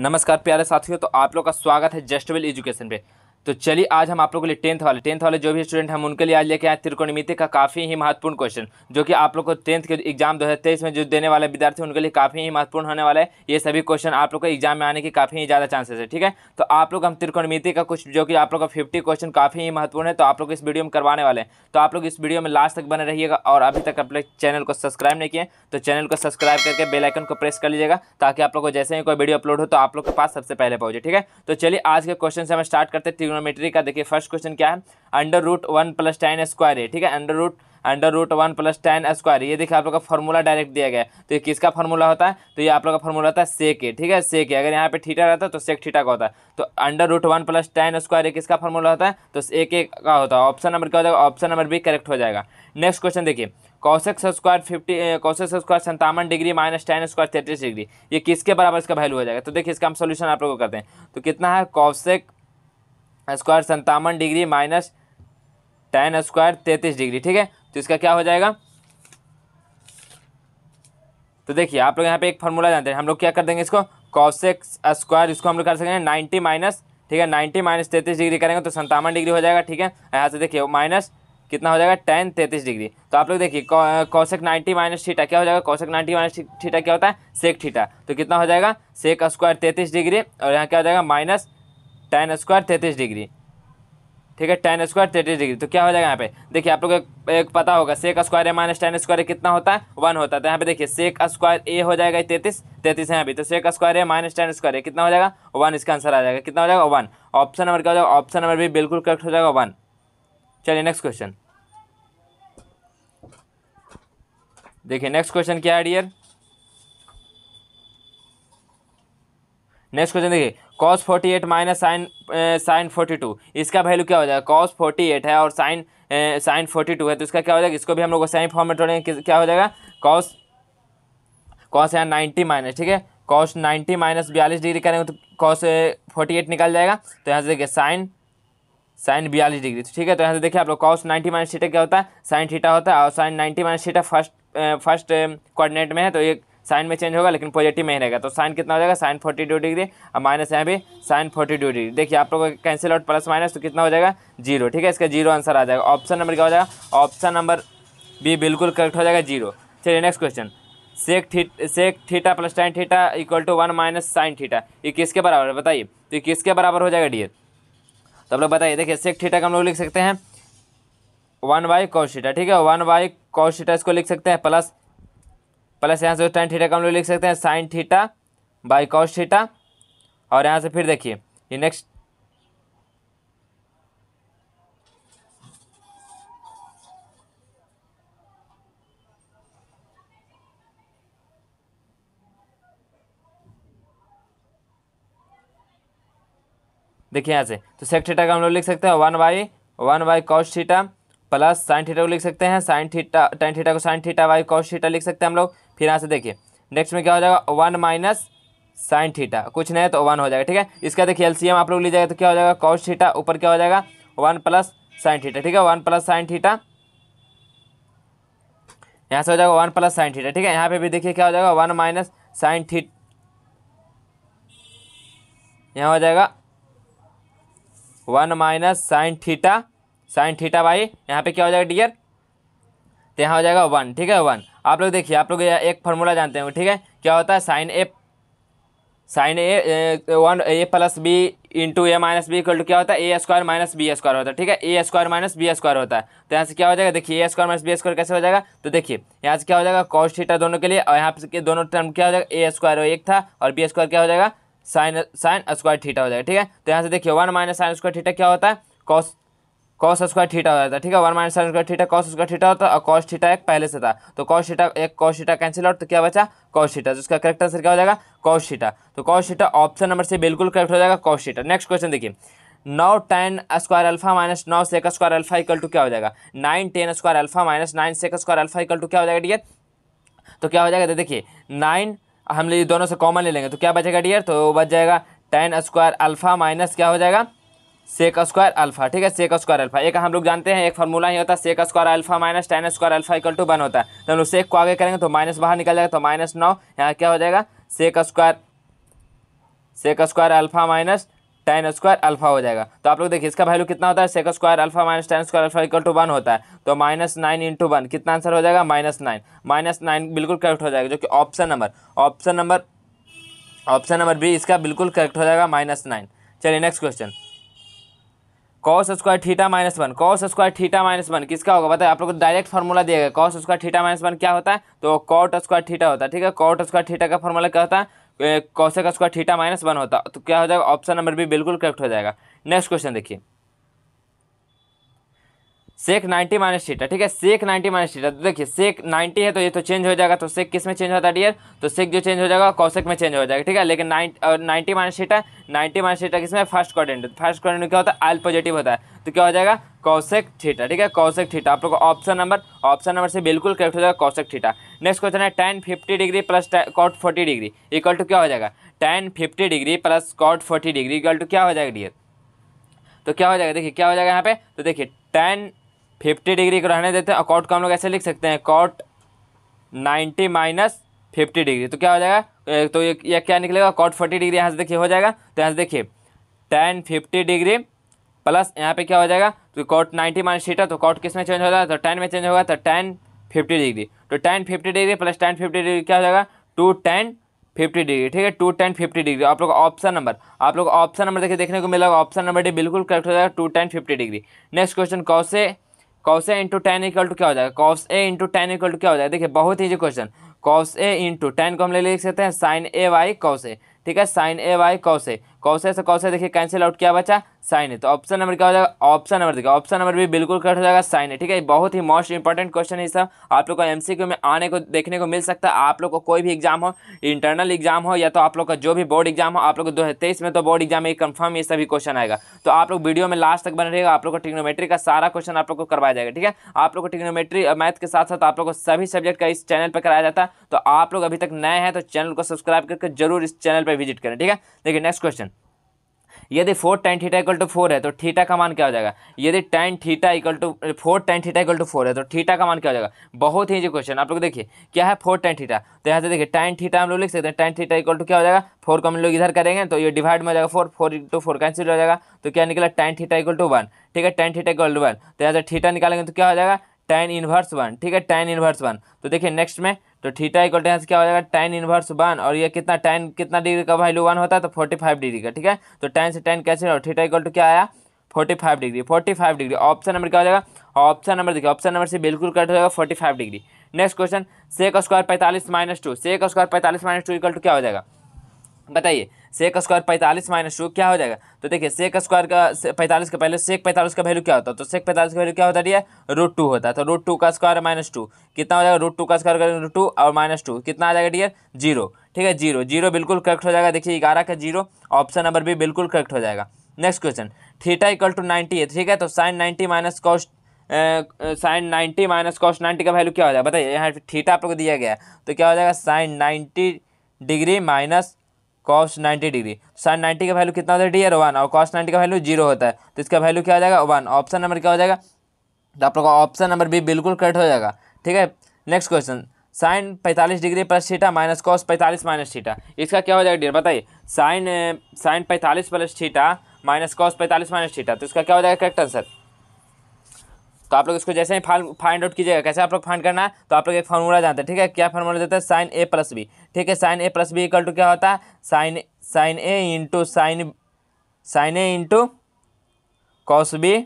नमस्कार प्यारे साथियों तो आप लोग का स्वागत है जस्टवेल एजुकेशन पे तो चलिए आज हम आप लोगों के लिए टेंथ वाले टेंथ वाले जो भी स्टूडेंट हम उनके लिए आज लेके आए त्रिकोणमिति का काफ़ी ही महत्वपूर्ण क्वेश्चन जो कि आप लोग को टेंथ के एग्जाम 2023 में जो देने वाले विद्यार्थी उनके लिए काफ़ी ही महत्वपूर्ण होने वाला है ये सभी क्वेश्चन आप लोग को एग्जाम में आने की काफ़ी ही ज़्यादा चांसेस है ठीक है तो आप लोग हम त्रिकोणमिति का कुछ जो कि आप लोग का फिफ्टी क्वेश्चन काफ़ी ही महत्वपूर्ण है तो आप लोग इस वीडियो में करवाने वाले हैं तो आप लोग इस वीडियो में लास्ट तक बने रहिएगा और अभी तक अपने चैनल को सब्सक्राइब नहीं किए तो चैनल को सब्सक्राइब करके बेलाइकन को प्रेस कर लीजिएगा ताकि आप लोग को जैसे ही कोई वीडियो अपलोड हो तो आप लोग के पास सबसे पहले पहुंचे ठीक है तो चलिए आज के क्वेश्चन से हम स्टार्ट करते हैं ट्रिग्नोमेट्री का देखिए फर्स्ट क्वेश्चन क्या है under root one plus ten square है ठीक है under root under root one plus ten square ये देखिए आप लोग का फॉर्मूला डायरेक्ट दिया गया तो ये किसका फॉर्मूला होता है तो ये आप लोग का फॉर्मूला होता है सेक है ठीक है सेक है अगर यहाँ पे ठीटा रहता है तो सेक ठीटा का होता है तो under root one plus ten square ये किसका फॉर्मूला होता है तो एक एक का होता है ऑप्शन नंबर क्या हो जाएगा ऑप्शन नंबर बी करेक्ट हो जाएगा नेक्स्ट क्वेश्चन देखिए cosec square fifty cosec square संतावन डिग्री माइनस टेन स्क्वायर तैंतीस डिग्री ये किसके बराबर इसका वैल्यू हो जाएगा तो देखिए इसका हम सोल्यूशन आप लोग को करते हैं तो कितना है कौशक स्क्वायर संतावन डिग्री माइनस टेन स्क्वायर तैंतीस डिग्री ठीक है तो इसका क्या हो जाएगा तो देखिए आप लोग यहाँ पे एक फॉर्मूला जानते हैं हम लोग क्या कर देंगे इसको कॉसेक्स स्क्वायर इसको हम लोग कर सकते हैं नाइन्टी माइनस ठीक है नाइन्टी माइनस तैंतीस डिग्री करेंगे तो संतावन डिग्री हो जाएगा ठीक है यहाँ से देखिए माइनस कितना हो जाएगा टेन तैंतीस डिग्री तो आप लोग देखिए कौशक नाइन्टी माइनस थीटा क्या हो जाएगा कौशक नाइन्टी माइनस थीटा क्या होता है सेक थीटा तो कितना हो जाएगा सेक स्क्वायर तैंतीस डिग्री और यहाँ क्या हो जाएगा माइनस टेन स्क्वायर तैंतीस डिग्री ठीक है टेन स्क्वायर तैंतीस डिग्री तो क्या हो जाएगा यहाँ पे देखिए आप लोग एक, एक पता होगा sec square A minus tan square कितना होता है वन होता है तो यहाँ पे देखिए सेक स्क्वायर ए हो जाएगा तैतीस तैतीस है यहाँ पे तो sec square A minus tan square A कितना हो जाएगा वन इसका आंसर आ जाएगा कितना हो जाएगा वन ऑप्शन नंबर क्या हो जाएगा ऑप्शन नंबर भी बिल्कुल करेक्ट हो जाएगा वन चलिए नेक्स्ट क्वेश्चन देखिए नेक्स्ट क्वेश्चन क्या है डियर नेक्स्ट क्वेश्चन देखिए cos forty eight minus sine sine forty two इसका वैल्यू क्या हो जाएगा कॉस फोर्टी एट है और साइन साइन फोर्टी टू है तो इसका क्या हो जाएगा इसको भी हम लोग सेम फॉर्म में तोड़ेंगे क्या हो जाएगा कॉस कॉस यहाँ नाइन्टी माइनस ठीक है कॉस नाइन्टी माइनस बयालीस डिग्री करेंगे तो कॉस फोर्टी एट निकल जाएगा तो यहाँ से देखिए साइन साइन बयालीस डिग्री तो ठीक है तो यहाँ से देखिए आप लोग कॉस नाइन्टी माइनस थीटा क्या होता है साइन थीटा होता है और sine ninety minus theta first first coordinate में है तो ये साइन में चेंज होगा लेकिन पॉजिटिव में ही रहेगा तो साइन कितना हो जाएगा साइन फोर्टी टू डिग्री और माइनस यहाँ भी साइन फोर्टी टू डिग्री देखिए आप लोगों का कैंसिल आउट प्लस माइनस तो कितना हो जाएगा जीरो ठीक है इसका जीरो आंसर आ जाएगा ऑप्शन नंबर क्या हो जाएगा ऑप्शन नंबर बी बिल्कुल करेक्ट हो जाएगा जीरो चलिए नेक्स्ट क्वेश्चन सेक थी sec theta plus tan theta equal to one minus sine theta ये किसके बराबर है बताइए तो ये किसके बराबर हो जाएगा डी तो आप लोग बताइए देखिए सेक थीटा का हम लोग लिख सकते हैं वन बाई कॉस थीटा ठीक है वन बाई कॉस थीटा इसको लिख सकते हैं प्लस प्लस यहाँ से टेन थीटा का हम लोग लिख सकते हैं sine theta by cos theta और यहाँ से फिर देखिए ये नेक्स्ट देखिए यहाँ से तो सेक थीटा का हम लोग लिख सकते हैं one by one by cos theta plus sine theta को लिख सकते हैं साइन थीटा टेन थीटा को sine theta by cos theta लिख सकते हैं हम लोग फिर यहाँ से देखिए नेक्स्ट में क्या हो जाएगा वन माइनस साइन थीटा कुछ नहीं है तो वन हो जाएगा ठीक है इसका देखिए एलसीएम आप लोग लीजिएगा तो क्या हो जाएगा कॉस थीटा ऊपर क्या हो जाएगा वन प्लस साइन थीटा ठीक है वन प्लस साइन थीटा यहाँ से हो जाएगा वन प्लस साइन थीटा ठीक है यहाँ पे भी देखिए क्या हो जाएगा वन माइनस साइन थीट यहाँ हो जाएगा one minus sine theta sine theta भाई यहाँ पे क्या हो जाएगा डियर तो यहाँ हो जाएगा वन ठीक है वन आप लोग देखिए आप लोग एक फार्मूला जानते हो ठीक है क्या होता है sine A sine A one A plus B into A minus B equal to क्या होता है A square minus B square होता है ठीक है A square minus B square होता है तो यहाँ से क्या हो जाएगा देखिए A square minus B square कैसे हो जाएगा तो देखिए यहाँ से क्या हो जाएगा कॉस थीटा दोनों के लिए और यहाँ पे दोनों टर्म क्या हो जाएगा ए स्क्वायर एक था और बी स्क्वायर क्या हो जाएगा साइन साइन स्क्वायर थीटा हो जाएगा ठीक है तो यहाँ से देखिए one minus sine square theta क्या होता है कॉस कॉस स्क्वायर थीटा हो जाता है ठीक है one minus sine square theta cos square theta होता है और कॉस थीटा एक पहले से था तो कॉस थीटा एक कॉस थीटा कैंसिल आउट तो क्या बचा कॉस थीटा जिसका करेक्ट आंसर क्या हो जाएगा कॉस थीटा तो कॉस थीटा ऑप्शन नंबर से बिल्कुल करेक्ट हो जाएगा कॉस थीटा नेक्स्ट क्वेश्चन देखिए नौ टेन स्क्वायर अल्फा माइनस नौ sec square alpha equal to क्या हो जाएगा nine tan square alpha minus nine sec square alpha equal to क्या हो जाएगा डियर तो क्या हो जाएगा देखिए नाइन हम ये दोनों से कॉमन ले लेंगे तो क्या बचेगा डियर तो बच जाएगा टेन स्क्वायर अल्फा माइनस क्या हो जाएगा सेक स्क्वायर अल्फा ठीक है सेक स्क्वायर अल्फा एक हम लोग जानते हैं एक फॉर्मूला ही होता है sec square alpha minus tan square alpha equal to one होता है तो हम लोग सेक को आगे करेंगे तो माइनस बाहर निकल जाएगा तो माइनस नौ यहाँ क्या हो जाएगा sec square sec square alpha minus tan square alpha हो जाएगा तो आप लोग देखिए इसका वैल्यू कितना होता है sec square alpha minus tan square alpha equal to one होता है तो माइनस नाइन इंटू वन कितना आंसर हो जाएगा माइनस नाइन माइनस नाइन बिल्कुल करेक्ट हो जाएगा जो कि option number option number option number B इसका बिल्कुल करेक्ट हो जाएगा माइनस नाइन चलिए next question cos square theta minus one cos square theta minus one किसका होगा बताए आप लोग को डायरेक्ट फॉर्मूला दिया गया cos square theta minus one क्या होता है तो कॉट स्क्वायर थीटा होता है ठीक है कॉट स्क्वायर थीटा का फॉर्मूला क्या होता है cosec square theta minus one होता है तो क्या हो जाएगा ऑप्शन नंबर भी बिल्कुल करेक्ट हो जाएगा नेक्स्ट क्वेश्चन देखिए सेक 90 माइनस थीटा ठीक है सेक 90 माइनस थीटा तो देखिए सेक 90 है तो ये तो चेंज हो जाएगा तो सेक किस में चेंज होता है डियर तो सेक जो चेंज हो जाएगा कौशिक में चेंज हो जाएगा ठीक है लेकिन nine ninety minus theta ninety minus theta किसमें फर्स्ट क्वारेंट फर्स्ट क्वारेंट क्या होता है आल पॉजिटिव होता है तो क्या हो जाएगा कौशिक थीटा ठीक है कौशिक थीटा आप लोग को ऑप्शन नंबर ऑप्शन नंबर से बिल्कुल करेक्ट हो जाएगा कौशिक थीटा नेक्स्ट क्वेश्चन है tan fifty degree plus cot forty degree equal to क्या हो जाएगा tan fifty degree plus cot forty degree equal to क्या हो जाएगा डियर तो क्या हो जाएगा देखिए क्या हो जाएगा यहाँ पे तो देखिए टेन फिफ्टी डिग्री को रहने देते हैं और कॉट को हम लोग ऐसे लिख सकते हैं cot ninety minus fifty degree तो क्या हो जाएगा तो ये, क्या निकलेगा कॉट फोर्टी डिग्री यहाँ से देखिए हो जाएगा तो यहाँ से देखिए टेन फिफ्टी डिग्री प्लस यहाँ पे क्या हो जाएगा तो कॉट नाइन्टी माइनस थीटा तो कॉट किस में चेंज हो जाएगा तो टेन में चेंज होगा तो टेन फिफ्टी डिग्री तो tan fifty degree plus tan fifty degree क्या हो जाएगा टू टेन फिफ्टी डिग्री ठीक है टू टेन फिफ्टी डिग्री आप लोग ऑप्शन नंबर आप लोग ऑप्शन नंबर देखिए देखने को मिलेगा ऑप्शन नंबर डी बिल्कुल करेक्ट हो जाएगा two tan fifty degree next question कौन से cos A into tan equal to क्या हो जाएगा cos A into tan equal to क्या हो जाएगा देखिए बहुत easy question cos A into tan को हम ले लिख सकते हैं sine A by cos A ठीक है sine A by cos A कौशल से कौशल देखिए कैंसिल आउट क्या बचा साइन है तो ऑप्शन नंबर क्या हो जाएगा ऑप्शन नंबर देखिए ऑप्शन नंबर भी बिल्कुल कट हो जाएगा साइन है ठीक है बहुत ही मोस्ट इंपॉर्टेंट क्वेश्चन है सब आप लोग को एमसीक्यू में आने को देखने को मिल सकता है आप लोग को कोई भी एग्जाम हो इंटरनल एग्जाम हो या तो आप लोग का जो भी बोर्ड एग्जाम हो आप लोग को दो में तो बोर्ड एग्जाम में कन्फर्म ये सभी क्वेश्चन आएगा तो आप लोग वीडियो में लास्ट तक बने रहेगा आप लोग को टिग्नोमेट्री का सारा क्वेश्चन आप लोग को करवाया जाएगा ठीक है आप लोग को टिग्नोमेट्री मैथ के साथ साथ आप लोग को सभी सब्जेक्ट का इस चैनल पर कराया जाता है तो आप लोग अभी तक नए हैं तो चैनल को सब्सक्राइब करके जरूर इस चैनल पर विजिट करें ठीक है देखिए नेक्स्ट क्वेश्चन यदि four tan theta equal to four है तो थीटा का मान क्या हो जाएगा यदि tan theta equal to four tan theta equal to four है तो थीटा का मान क्या हो जाएगा बहुत ही जो क्वेश्चन आप लोग देखिए क्या है फोर टेन थीटा तो यहाँ से देखिए टाइन थीटा हम लोग लिख सकते हैं टेन थीटा इक्वल टू क्या हो जाएगा फोर को हम लोग इधर करेंगे तो ये डिवाइड में हो जाएगा four four into four cancel हो जाएगा तो क्या निकला टाइन थीटा इक्वल टू वन ठीक है tan theta equal to one तो यहाँ से थीटा निकालेंगे तो क्या हो जाएगा टेन इन्वर्स वन ठीक है टेन इन्वर्स वन तो देखिए नेक्स्ट में तो थीटा इक्वल टू से क्या हो जाएगा टेन इन्वर्स वन और ये कितना टेन कितना डिग्री का वैल्यू वन होता है तो फोर्टी फाइव डिग्री का ठीक है तो टेन से टेन कैसे और थीटा इक्वल टू क्या आया forty five degree forty five degree option number क्या हो जाएगा ऑप्शन नंबर देखिए ऑप्शन नंबर से बिल्कुल कट हो जाएगा forty five degree next question sec square पैंतालीस माइनस टू सेक स्क्वायर पैंतालीस माइनस टू इक्वल टू क्या हो जाएगा बताइए सेक स्क्वायर पैंतालीस माइनस टू क्या हो जाएगा तो देखिए सेक स्क्वायर का पैंतालीस का पहले सेक पैंतालीस का वैल्यू क्या होता है तो सेक पैंतालीस का वैल्यू क्या होता है रूट टू होता है तो रूट टू का स्क्वायर माइनस टू कितना हो जाएगा रूट टू का स्क्वायर करेंगे रूट टू और माइनस टू कितना आ जाएगा डियर जीरो ठीक है जीरो जीरो बिल्कुल करेक्ट हो जाएगा देखिए ग्यारह का जीरो ऑप्शन नंबर भी बिल्कुल करेक्ट हो जाएगा next question theta equal to ninety है ठीक है तो sine ninety minus cos sine ninety minus cos ninety का वैल्यू क्या हो जाएगा बताइए यहाँ थीटा आप लोग दिया गया तो क्या हो जाएगा sine ninety degree minus cos ninety degree sine ninety का वैल्यू कितना होता है डियर वन और कॉस नाइन्टी का वैल्यू जीरो होता है तो इसका वैल्यू क्या हो जाएगा वन ऑप्शन नंबर क्या हो जाएगा तो आप लोग का ऑप्शन नंबर बी बिल्कुल करेक्ट हो जाएगा ठीक है नेक्स्ट क्वेश्चन साइन पैंतालीस degree plus theta minus cos पैंतालीस माइनस थीटा इसका क्या हो जाएगा डियर बताइए साइन साइन eh, पैंतालीस प्लस थीटा माइनस कॉस पैंतालीस माइनस थीटा तो इसका क्या हो जाएगा करेक्ट आंसर तो आप लोग इसको जैसे ही फाइंड फाइंड आउट कीजिएगा कैसे आप लोग फाइंड करना है तो आप लोग एक फार्मूला जानते हैं ठीक है क्या फार्मूला देता है साइन ए प्लस बी ठीक है sine A plus B equal to क्या होता है sine sine A into sine sine A into cos B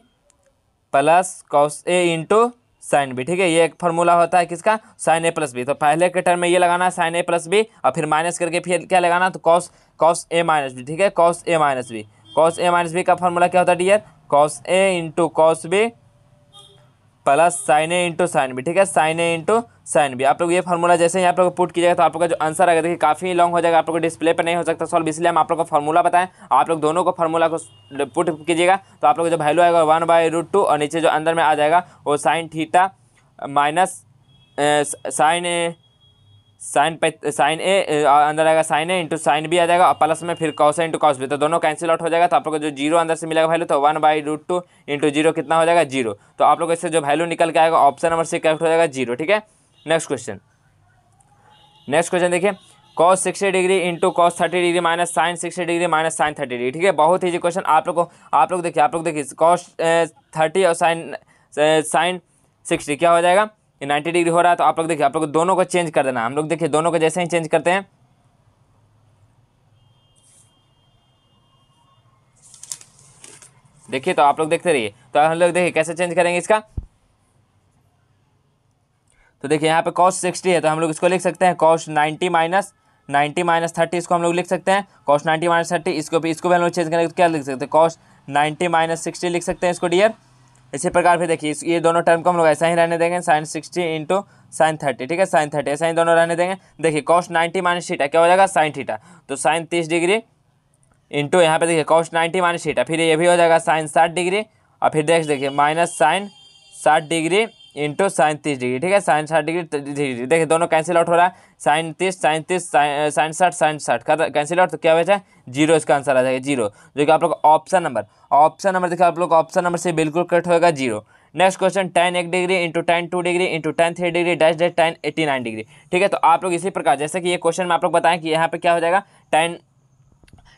plus cos A into sine B ठीक है ये एक फार्मूला होता है किसका साइन ए प्लस बी तो पहले के टर्म में ये लगाना है साइन ए प्लस बी और फिर माइनस करके फिर क्या लगाना तो cos cos A minus B ठीक है cos A minus B cos A minus B का फार्मूला क्या होता है dear cos A into cos B plus sine A into sine B ठीक है sine A into sine B आप लोग ये फॉर्मूला जैसे ही आप लोग पुट कीजिएगा तो आप लोग का जो आंसर आएगा देखिए काफ़ी लॉन्ग हो जाएगा आप लोग को डिस्प्ले पर नहीं हो सकता सॉल्व इसलिए हम आप लोग को फॉर्मूला बताएं आप लोग दोनों को फॉर्मूला को पुट कीजिएगा तो आप लोग जो वैल्यू आएगा वन बाई रूट टू और नीचे जो अंदर में आ जाएगा वो sine theta minus sine sine sine A अंदर आएगा साइन ए इंटू साइन भी आ जाएगा और प्लस में फिर कॉस ए इंटू कॉस भी तो दोनों कैंसिल आउट हो जाएगा तो आप लोग को जो जीरो अंदर से मिलेगा वैल्यू तो one by root two into zero कितना हो जाएगा जीरो तो आप लोग इससे जो वैल्यू निकल के आएगा ऑप्शन नंबर सी करेक्ट हो जाएगा जीरो ठीक है नेक्स्ट क्वेश्चन नेक्स्ट क्वेश्चन देखिए cos sixty degree into cos thirty degree minus sine sixty degree minus sine thirty degree ठीक है बहुत ईजी क्वेश्चन आप लोग को आप लोग देखिए आप लोग देखिए कॉस थर्टी और साइन साइन सिक्सटी क्या हो जाएगा ये नाइन्टी डिग्री हो रहा है तो आप लोग देखिए आप लोग दोनों को चेंज कर देना हम लोग देखिए दोनों को जैसे ही चेंज करते हैं देखिए तो आप लोग देखते रहिए तो हम लोग देखिए कैसे चेंज करेंगे इसका तो देखिए यहाँ पे कॉस्ट सिक्सटी है तो हम लोग इसको लिख सकते हैं cos ninety minus ninety minus thirty इसको हम लोग लिख सकते हैं कॉस्ट नाइन्टी माइनस थर्टी इसको भी इसको भी हम लोग चेंज करेंगे तो क्या लिख सकते हैं कॉस्ट नाइन्टी माइनस सिक्सटी लिख सकते हैं इसको डियर इसी प्रकार फिर देखिए ये दोनों टर्म को हम लोग ऐसा ही रहने देंगे sine sixty into sine thirty ठीक है साइन थर्टी ऐसा ही दोनों रहने देंगे देखिए कॉस्ट नाइन्टी माइनस थीटा क्या हो जाएगा साइन थीटा तो साइन तीस डिग्री इंटू यहाँ पे देखिए कॉस्ट नाइन्टी माइनस थीटा फिर ये भी हो जाएगा साइन साठ डिग्री और फिर देख देखिए माइनस साइन साठ डिग्री इंटू साइन तीस डिग्री ठीक है साइन साठ डिग्री डिग्री देखिए दोनों कैंसिल आउट हो रहा है साइन तीस साइन तीस साइन साठ साइन साठ का कैंसिल तो आउट तो क्या बचा जीरो इसका आंसर आ जाएगा जीरो जो कि आप लोग ऑप्शन नंबर ऑप्शन नंबर देखिए आप लोग ऑप्शन नंबर से बिल्कुल कट होगा जीरो नेक्स्ट क्वेश्चन टेन एक degree into tan two degree into tan three degree dash dash tan eighty nine degree ठीक है तो आप लोग इसी प्रकार जैसे कि ये क्वेश्चन में आप लोग बताएं कि यहाँ पे क्या हो जाएगा tan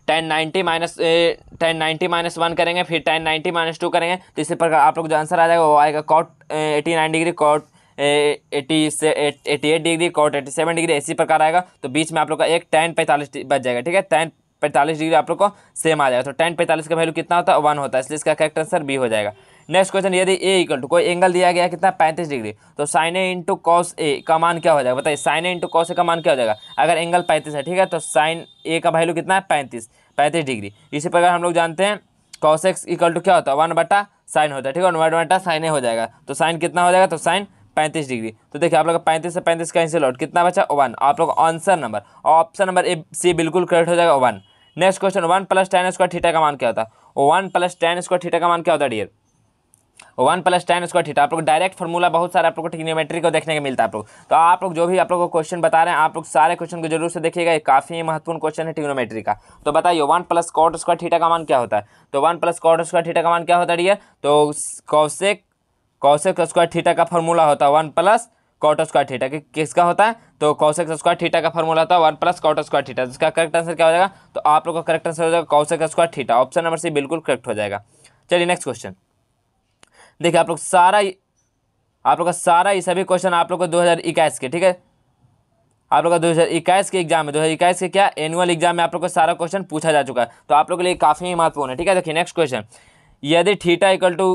tan ninety minus tan ninety minus one करेंगे फिर टेन नाइन्टी माइनस टू करेंगे तो इसी प्रकार आप लोग जो आंसर आ जाएगा वो आएगा cot eighty nine degree cot eighty से eighty eight degree cot eighty seven degree इसी प्रकार आएगा तो बीच में आप लोग का एक टेन पैंतालीस बच जाएगा ठीक है टेन पैंतालीस डिग्री आप लोग को सेम आ जाएगा तो टेन पैंतालीस का वैल्यू कितना होता है वन होता है इसलिए इसका करेक्ट आंसर बी हो जाएगा नेक्स्ट क्वेश्चन यदि ए इक्वल टू कोई एंगल दिया गया कितना पैंतीस डिग्री तो sine A into cos A का मान क्या हो जाएगा बताइए sine A into cos A का मान क्या हो जाएगा अगर एंगल पैंतीस है ठीक है तो साइन ए का वैल्यू कितना है पैंतीस पैंतीस डिग्री इसी प्रकार हम लोग जानते हैं कॉस एक्स इक्वल टू क्या होता है वन बटा साइन होता है ठीक है वन बटा साइन ए हो जाएगा तो साइन कितना हो जाएगा तो साइन पैंतीस डिग्री तो देखिए आप लोग पैंतीस से पैंतीस कैंसिल आउट कितना बचा वन आप लोग आंसर नंबर और ऑप्शन नंबर ए सी बिल्कुल करेक्ट हो जाएगा one next question one plus ten square theta का मान क्या होता है one plus ten square theta का मान क्या होता है dear one plus ten square theta आप लोग डायरेक्ट फॉर्मूला बहुत सारे आप लोग को टिग्नोमेट्री को देखने को मिलता है आप लोग तो आप लोग जो भी आप लोग को क्वेश्चन बता रहे हैं आप लोग सारे क्वेश्चन को जरूर से देखिएगा ये काफ़ी महत्वपूर्ण क्वेश्चन है टिग्नोमेट्री का तो बताइए one plus cot square theta का मान क्या होता है तो one plus cot square theta का मान क्या होता है तो कौशिक कौशिक स्क्वायर थीटा का फॉर्मूला होता है one plus cot square theta कि, किसका होता है तो कौशिक स्क्वायर थीटा का फॉर्मूला होता है one plus cot square theta जिसका करेक्ट आंसर क्या हो जाएगा तो आप लोग का करेक्ट आंसर हो जाएगा cosec square theta option number C बिल्कुल करेक्ट हो जाएगा चलिए नेक्स्ट क्वेश्चन देखिए आप लोग सारा आप लोग का सारा ये सभी क्वेश्चन आप लोग को दो के ठीक है आप लोग का दो हज़ार इक्कीस के एग्जाम है दो हज़ार इक्कीस के क्या एनुअल एग्जाम में आप लोग को सारा क्वेश्चन पूछा जा चुका है तो आप लोग के लिए काफ़ी महत्वपूर्ण है ठीक है देखिए नेक्स्ट क्वेश्चन यदि थीटा इक्वल टू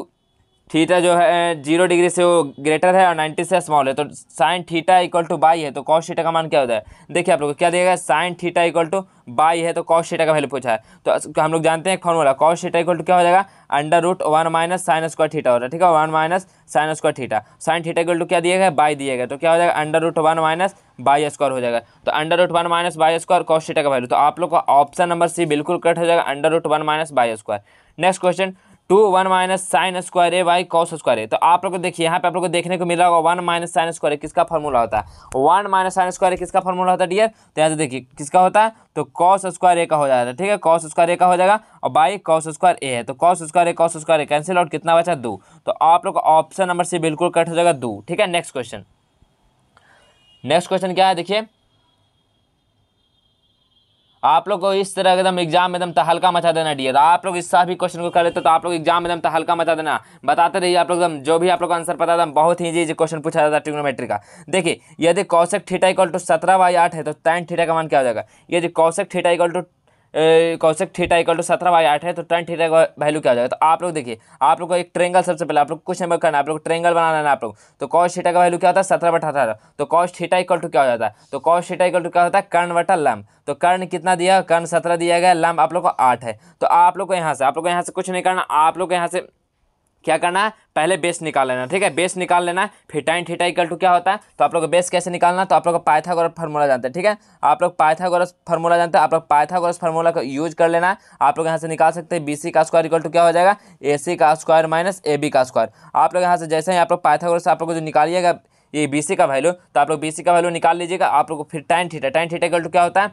थीटा जो है जीरो डिग्री से वो ग्रेटर है और नाइन्टी से स्मॉल है तो sine theta equal to by है तो कॉस थीटा का मान क्या होता है देखिए आप लोग क्या देगा sine theta equal to by है तो कॉस थीटा का वैल्यू पूछा है तो हम लोग जानते हैं formula cos theta equal to क्या हो जाएगा under root one minus sine square theta होता है ठीक है one minus sine square theta sine theta equal to क्या दिया गया बाई दिया गया तो क्या हो जाएगा under root one minus by square हो जाएगा तो under root one minus by square cos theta का वैल्यू तो आप लोग का ऑप्शन नंबर सी बिल्कुल करेक्ट हो जाएगा under root one minus by square next question two one minus sine square A by cos square A तो आप लोग को देखिए यहाँ पे आप लोग को देखने को मिला होगा वन माइनस साइन स्क्वायर किसका फॉर्मूला होता है वन माइनस साइन स्क्वायर किसका फॉर्मूला होता है डियर तो यहाँ से देखिए किसका होता है तो कॉस स्क्वायर ए का हो जाएगा ठीक है कॉस स्क्वायर ए का हो जाएगा और बाई कॉस स्क्वायर ए है तो cos square A cos square A cancel out कितना बचा दो तो आप लोग का ऑप्शन नंबर सी बिल्कुल कट हो जाएगा दो ठीक है नेक्स्ट क्वेश्चन नेक्स्ट क्वेश्चन क्या है देखिए आप लोग को इस तरह एकदम एग्जाम एकदम तहलका मचा देना डी तो आप लोग इस भी क्वेश्चन को कर लेते तो आप लोग एग्जाम एकदम तहलका मचा देना बताते रहिए आप लोग एकदम जो भी आप लोग आंसर पता था बहुत ही इजी क्वेश्चन पूछा जाता है ट्रिग्नोमेट्री का देखिए यदि कौशक थीटा इक्वल टू सत्रह बाई आठ है तो टेन थीटा का मान क्या हो जाएगा यदि cosec theta equal to cosec theta equal to सत्रह बाई आठ है तो टेन थीटा का वैल्यू क्या हो जाएगा तो आप लोग देखिए आप लोग को एक ट्रेंगल सबसे पहले आप लोग कुछ नंबर करना आप लोग ट्रेंगल बनाना है आप लोग तो कॉस थीटा का वैल्यू क्या होता है सत्रह बटा अठारह तो कॉस थीटा इक्वल टू क्या हो जाता है तो कॉस थीटा इक्वल टू क्या होता है कर्ण बटा लंब तो कर्ण कितना दिया कर्ण सत्रह दिया गया लम्ब आप लोग को आठ है तो आप लोग को यहाँ से आप लोग को यहाँ से कुछ नहीं करना आप लोग को यहाँ से क्या करना है पहले बेस निकाल लेना ठीक है बेस निकाल लेना है टाइन थीटा इक्वल टू क्या होता है तो आप लोग बेस कैसे निकालना तो आप लोग पाइथागोरस फार्मूला जानते हैं ठीक है आप लोग पाइथागोरस फार्मूला जानते हैं आप लोग पाइथागोरस फार्मूला का यूज कर लेना है आप लोग यहाँ से निकाल सकते हैं सी का स्क्वायर इक्वल टू क्या हो जाएगा सी का स्क्वायर माइनस ए का स्क्वायर आप लोग यहाँ से जैसे ही आप लोग पाइथागोरस आप लोग जो निकालिएगा ये बी का वैल्यू तो आप लोग बी का वैल्यू निकाल लीजिएगा आप लोग फिर टाइन थीटा टाइन थीटा इक्वल टू क्या होता है